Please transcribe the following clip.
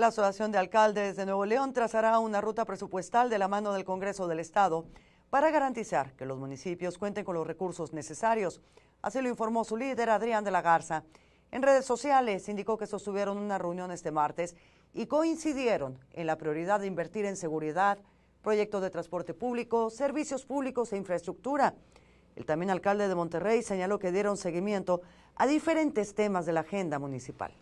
La Asociación de Alcaldes de Nuevo León trazará una ruta presupuestal de la mano del Congreso del Estado para garantizar que los municipios cuenten con los recursos necesarios. Así lo informó su líder, Adrián de la Garza. En redes sociales indicó que sostuvieron una reunión este martes y coincidieron en la prioridad de invertir en seguridad, proyectos de transporte público, servicios públicos e infraestructura. El también alcalde de Monterrey señaló que dieron seguimiento a diferentes temas de la agenda municipal.